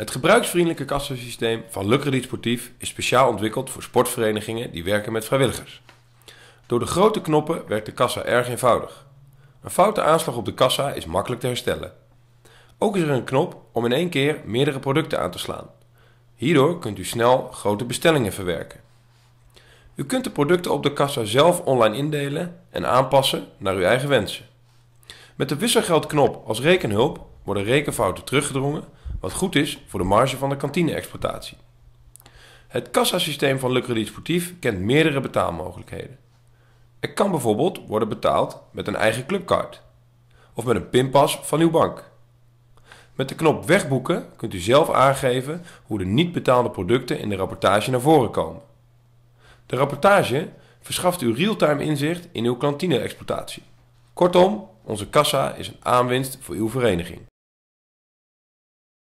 Het gebruiksvriendelijke kassasysteem van Lucredit Sportief is speciaal ontwikkeld voor sportverenigingen die werken met vrijwilligers. Door de grote knoppen werkt de kassa erg eenvoudig. Een foute aanslag op de kassa is makkelijk te herstellen. Ook is er een knop om in één keer meerdere producten aan te slaan. Hierdoor kunt u snel grote bestellingen verwerken. U kunt de producten op de kassa zelf online indelen en aanpassen naar uw eigen wensen. Met de wisselgeldknop als rekenhulp worden rekenfouten teruggedrongen wat goed is voor de marge van de kantine-exploitatie. Het kassasysteem van Le Credit Sportief kent meerdere betaalmogelijkheden. Er kan bijvoorbeeld worden betaald met een eigen clubkaart of met een pinpas van uw bank. Met de knop wegboeken kunt u zelf aangeven hoe de niet betaalde producten in de rapportage naar voren komen. De rapportage verschaft u real-time inzicht in uw kantine-exploitatie. Kortom, onze kassa is een aanwinst voor uw vereniging.